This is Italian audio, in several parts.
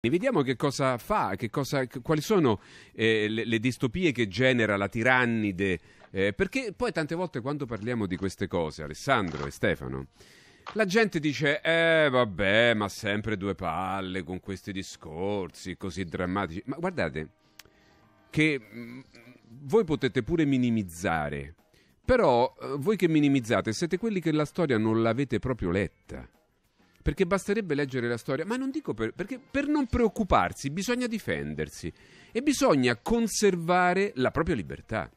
Vediamo che cosa fa, che cosa, quali sono eh, le, le, distopie che genera la tirannide, eh, perché poi tante volte quando parliamo di queste cose, Alessandro e Stefano, la gente dice, eh vabbè, ma sempre due palle con questi discorsi così drammatici, ma guardate che mh, mm, voi potete pure minimizzare, però eh, voi che minimizzate siete quelli che la storia non l'avete proprio letta perché basterebbe leggere la storia, ma non dico per, perché per non preoccuparsi bisogna difendersi e bisogna conservare la propria libertà.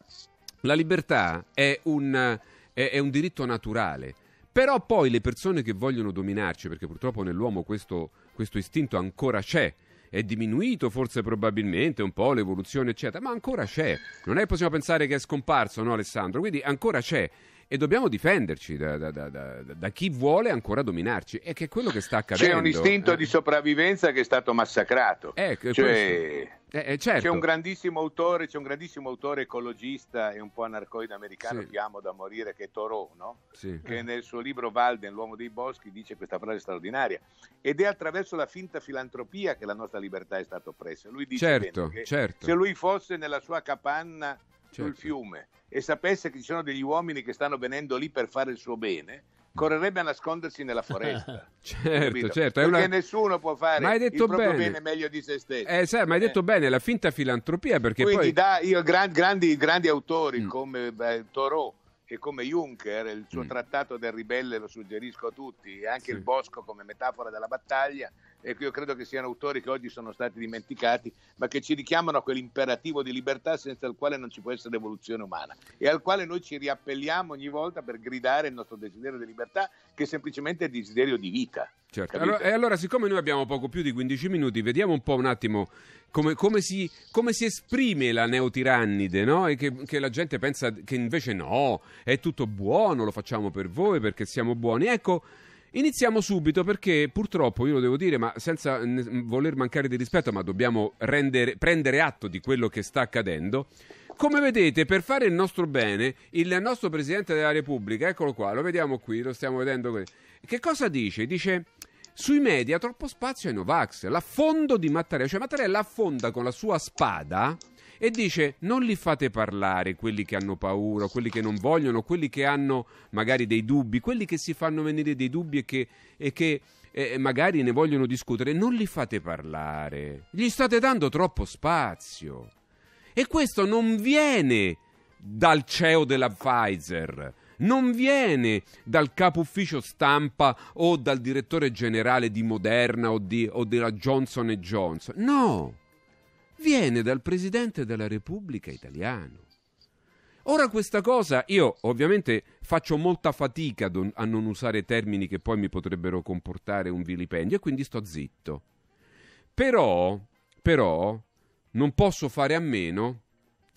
La libertà è un, è, è un diritto naturale, però poi le persone che vogliono dominarci, perché purtroppo nell'uomo questo, questo istinto ancora c'è, è diminuito forse probabilmente un po' l'evoluzione eccetera, ma ancora c'è, non è che possiamo pensare che è scomparso, no Alessandro? Quindi ancora c'è e dobbiamo difenderci da, da, da, da, chi vuole ancora dominarci e che è quello che sta accadendo. C'è un istinto eh. di sopravvivenza che è stato massacrato. Ecco, cioè, eh, eh, certo. c'è, un autore, c'è, un grandissimo autore, ecologista e un po' anarcoide americano sì. che amo da morire, che è Thoreau, no? sì. che nel suo libro Walden, l'uomo dei boschi, dice questa frase straordinaria. Ed è attraverso la finta filantropia che la nostra libertà è stata oppressa. Lui dice certo, certo. se lui fosse nella sua capanna certo. sul fiume e sapesse che ci sono degli uomini che stanno venendo lì per fare il suo bene, correrebbe a nascondersi nella foresta. certo, certo. Perché una... nessuno può fare il proprio bene. bene meglio di se stesso. Eh, sai, ma hai eh. detto eh. bene, la finta filantropia perché Quindi poi... da, io, gran, grandi, grandi, autori mm. come beh, Thoreau e come Juncker, il suo mm. trattato del ribelle lo suggerisco a tutti, e anche sì. il bosco come metafora della battaglia, e io credo che siano autori che oggi sono stati dimenticati, ma che ci richiamano a quell'imperativo di libertà senza il quale non ci può essere evoluzione umana e al quale noi ci riappelliamo ogni volta per gridare il nostro desiderio di libertà, che è semplicemente è desiderio di vita. Certo. Allora, e allora, siccome noi abbiamo poco più di 15 minuti, vediamo un po' un attimo come, come, si, come si, esprime la neotirannide, no? E che, che, la gente pensa che invece no, è tutto buono, lo facciamo per voi perché siamo buoni. Ecco Iniziamo subito perché purtroppo, io lo devo dire, ma senza voler mancare di rispetto, ma dobbiamo rendere, prendere atto di quello che sta accadendo. Come vedete, per fare il nostro bene, il nostro Presidente della Repubblica, eccolo qua, lo vediamo qui, lo stiamo vedendo qui. Che cosa dice? Dice sui media troppo spazio ai Novax, l'affondo di Mattarella, cioè Mattarella affonda con la sua spada e dice non li fate parlare quelli che hanno paura, quelli che non vogliono, quelli che hanno magari dei dubbi, quelli che si fanno venire dei dubbi e che, e che e magari ne vogliono discutere, non li fate parlare, gli state dando troppo spazio. E questo non viene dal CEO della Pfizer, non viene dal capo ufficio stampa o dal direttore generale di Moderna o, di, o della Johnson Johnson, no, viene dal Presidente della Repubblica italiano. Ora questa cosa, io ovviamente faccio molta fatica a non usare termini che poi mi potrebbero comportare un vilipendio e quindi sto zitto. Però, però, non posso fare a meno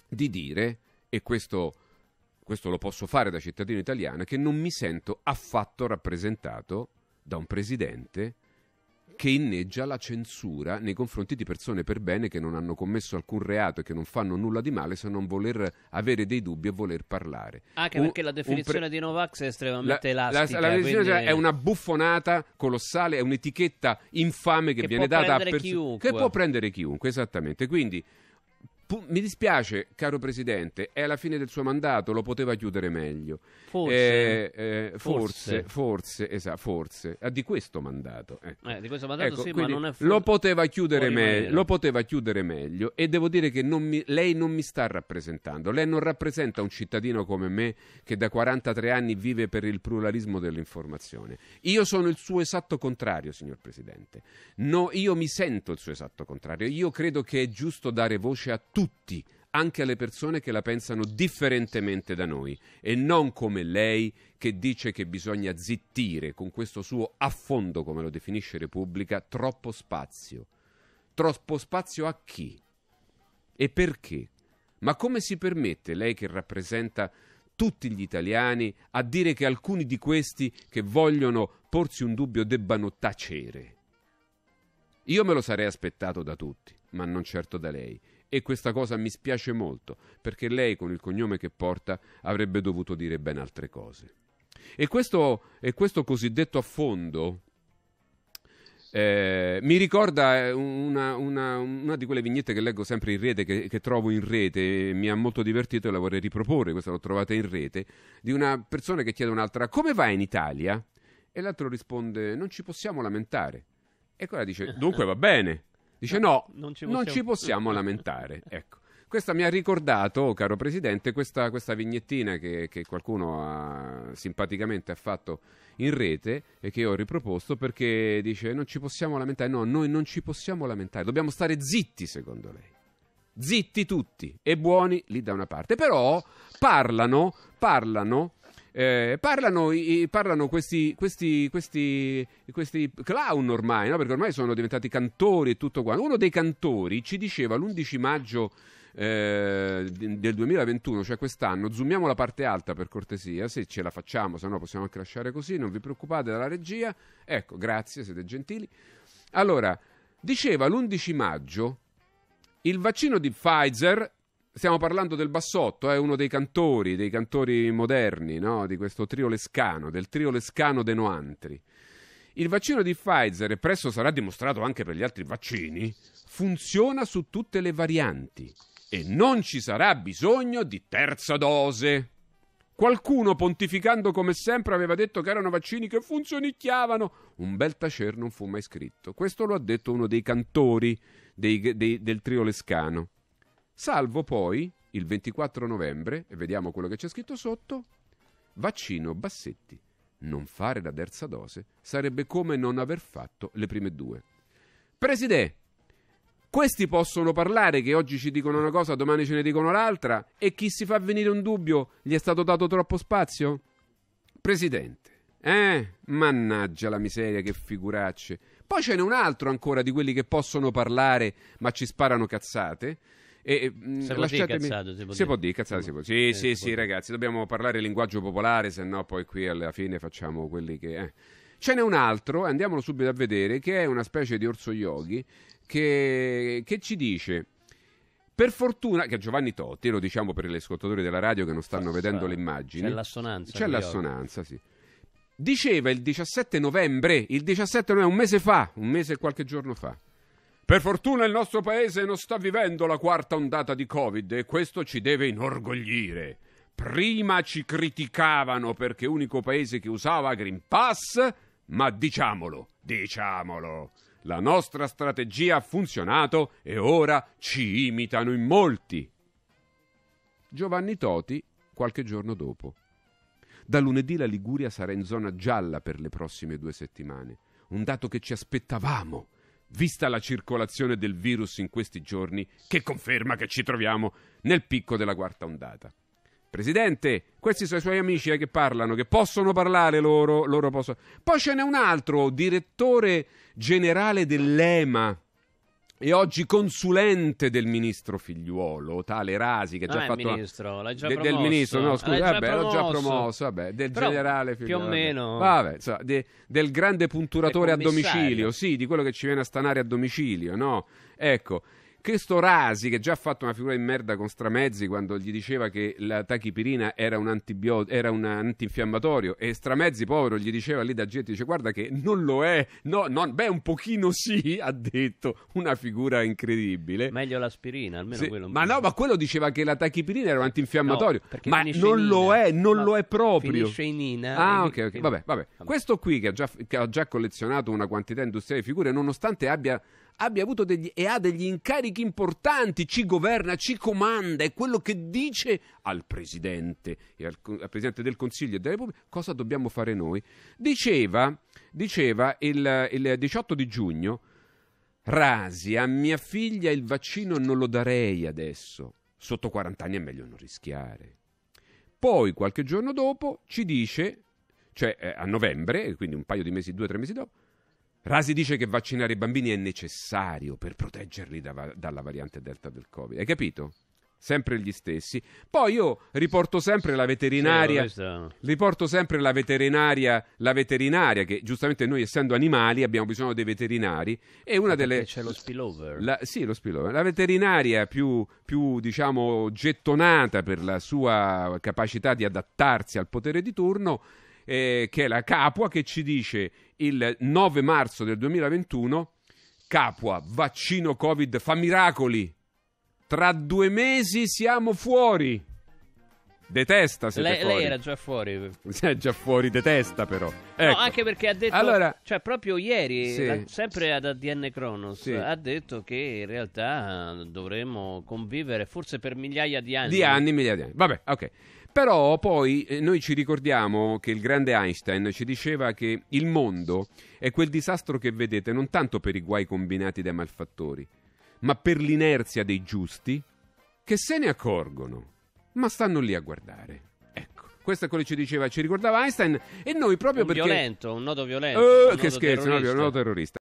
di dire, e questo, questo lo posso fare da cittadino italiano, che non mi sento affatto rappresentato da un presidente che inneggia la censura nei confronti di persone per bene che non hanno commesso alcun reato e che non fanno nulla di male se non voler avere dei dubbi e voler parlare. Anche un, perché la definizione pre... di Novax è estremamente la, elastica. La, la, la, definizione è una buffonata colossale, è un'etichetta infame che, che viene data a persone che può prendere chiunque, esattamente. Quindi mi dispiace, caro Presidente, è alla fine del suo mandato, lo poteva chiudere meglio. Forse, eh, eh, forse, forse, forse, esatto, forse. Ah, eh. eh, di questo mandato. di questo mandato ecco, sì, ma non è forse. Lo, poteva chiudere, me- lo poteva chiudere meglio e devo dire che non mi, lei non mi sta rappresentando. Lei non rappresenta un cittadino come me che da 43 anni vive per il pluralismo dell'informazione. Io sono il suo esatto contrario, signor Presidente. No, io mi sento il suo esatto contrario. Io credo che è giusto dare voce a tutti tutti, anche alle persone che la pensano differentemente da noi e non come lei che dice che bisogna zittire con questo suo affondo, come lo definisce Repubblica, troppo spazio. Troppo spazio a chi? E perché? Ma come si permette lei che rappresenta tutti gli italiani a dire che alcuni di questi che vogliono porsi un dubbio debbano tacere? Io me lo sarei aspettato da tutti, ma non certo da lei e questa cosa mi spiace molto, perché lei con il cognome che porta avrebbe dovuto dire ben altre cose. E questo, e questo cosiddetto affondo eh, mi ricorda eh, una, una, una, di quelle vignette che leggo sempre in rete, che, che trovo in rete, mi ha molto divertito e la vorrei riproporre, questa l'ho trovata in rete, di una persona che chiede a un'altra come va in Italia? E l'altro risponde non ci possiamo lamentare. E quella dice dunque va bene. Dice no, no non ci possiamo, non ci possiamo lamentare. Ecco. Questa mi ha ricordato, caro Presidente, questa, questa vignettina che, che qualcuno ha, simpaticamente ha fatto in rete e che ho riproposto perché dice non ci possiamo lamentare. No, noi non ci possiamo lamentare, dobbiamo stare zitti secondo lei. Zitti tutti e buoni lì da una parte. Però parlano, parlano eh, parlano, parlano questi, questi, questi, questi, clown ormai, no? perché ormai sono diventati cantori e tutto quanto. Uno dei cantori ci diceva l'11 maggio eh, del 2021, cioè quest'anno, zoomiamo la parte alta per cortesia, se ce la facciamo, se no possiamo anche lasciare così, non vi preoccupate dalla regia. Ecco, grazie, siete gentili. Allora, diceva l'11 maggio il vaccino di Pfizer stiamo parlando del Bassotto, è eh, uno dei cantori, dei cantori moderni, no? di questo trio lescano, del trio lescano De Noantri. Il vaccino di Pfizer, e presto sarà dimostrato anche per gli altri vaccini, funziona su tutte le varianti e non ci sarà bisogno di terza dose. Qualcuno, pontificando come sempre, aveva detto che erano vaccini che funzionicchiavano. Un bel tacer non fu mai scritto. Questo lo ha detto uno dei cantori dei, dei, del trio lescano salvo poi il 24 novembre, e vediamo quello che c'è scritto sotto, vaccino Bassetti. Non fare la terza dose sarebbe come non aver fatto le prime due. Presidente, questi possono parlare che oggi ci dicono una cosa, domani ce ne dicono l'altra e chi si fa venire un dubbio gli è stato dato troppo spazio? Presidente, eh, mannaggia la miseria, che figuracce. Poi ce n'è un altro ancora di quelli che possono parlare ma ci sparano cazzate e, se mm, lasciatemi... Cazzato, si, può si può dire cazzate, si può. Eh, sì, sì, sì, sì ragazzi, dobbiamo parlare il linguaggio popolare, se no poi qui alla fine facciamo quelli che... Eh. Ce n'è un altro, andiamolo subito a vedere, che è una specie di orso yogi che, che ci dice... Per fortuna, che Giovanni Totti, lo diciamo per gli ascoltatori della radio che non stanno Forza, vedendo le immagini. C'è l'assonanza. C'è l'assonanza, sì. Diceva il 17 novembre, il 17 novembre, un mese fa, un mese e qualche giorno fa. Per fortuna il nostro paese non sta vivendo la quarta ondata di Covid e questo ci deve inorgoglire. Prima ci criticavano perché unico paese che usava Green Pass, ma diciamolo, diciamolo. La nostra strategia ha funzionato e ora ci imitano in molti. Giovanni Toti qualche giorno dopo. Da lunedì la Liguria sarà in zona gialla per le prossime due settimane, un dato che ci aspettavamo vista la circolazione del virus in questi giorni, che conferma che ci troviamo nel picco della quarta ondata. Presidente, questi sono i suoi amici eh, che parlano, che possono parlare loro, loro possono... Poi ce n'è un altro, direttore generale dell'EMA, e oggi consulente del ministro Figliuolo, tale Rasi, che ha già ah, fatto... Ministro, l'hai già de, Del ministro, no, eh. scusa, l'hai vabbè, l'ho già promosso, vabbè, del Però, generale Figliuolo. Più o meno. Vabbè, so, de, del grande punturatore a domicilio, sì, di quello che ci viene a stanare a domicilio, no? Ecco, Cristo Rasi, che già ha fatto una figura di merda con Stramezzi quando gli diceva che la tachipirina era un, antibio- era un antinfiammatorio e Stramezzi, povero, gli diceva lì da gente, dice guarda che non lo è, no, no, beh un pochino sì, ha detto, una figura incredibile. Meglio l'aspirina, almeno sì, quello. Ma no, ma quello diceva che la tachipirina era un antinfiammatorio, no, ma non lo è, non lo è proprio. Finisce in Ina. Ah, ok, ok, vabbè. vabbè. Questo qui che ha, già, che ha già collezionato una quantità industriale di figure, nonostante abbia abbia avuto degli, e ha degli incarichi importanti, ci governa, ci comanda, è quello che dice al Presidente e al, al Presidente del Consiglio della Repubblica cosa dobbiamo fare noi. Diceva, diceva il, il 18 di giugno, Rasi, a mia figlia il vaccino non lo darei adesso, sotto 40 anni è meglio non rischiare. Poi qualche giorno dopo ci dice, cioè eh, a novembre, quindi un paio di mesi, due o tre mesi dopo, Rasi dice che vaccinare i bambini è necessario per proteggerli da, dalla variante delta del Covid. Hai capito? sempre gli stessi. Poi io riporto sempre la veterinaria. riporto sempre la veterinaria, la veterinaria, che giustamente noi essendo animali abbiamo bisogno dei veterinari. E una delle. C'è lo spillover. La, sì, lo spillover. La veterinaria più, più, diciamo, gettonata per la sua capacità di adattarsi al potere di turno eh, che è la Capua, che ci dice il 9 marzo del 2021, Capua, vaccino Covid fa miracoli, tra due mesi siamo fuori. Detesta se lei, lei, era già fuori. È già fuori, detesta però. Ecco. No, anche perché ha detto... Allora, cioè, proprio ieri, sì. sempre ad ADN Cronos, sì. ha detto che in realtà dovremmo convivere forse per migliaia di anni. Di anni, migliaia di anni. Vabbè, ok. Però poi eh, noi ci ricordiamo che il grande Einstein ci diceva che il mondo è quel disastro che vedete non tanto per i guai combinati dai malfattori, ma per l'inerzia dei giusti che se ne accorgono, ma stanno lì a guardare. Ecco, questo è quello che ci diceva, ci ricordava Einstein e noi proprio un perché... Violento, un nodo violento. Uh, un che nodo scherzo, terrorista. un nodo terrorista.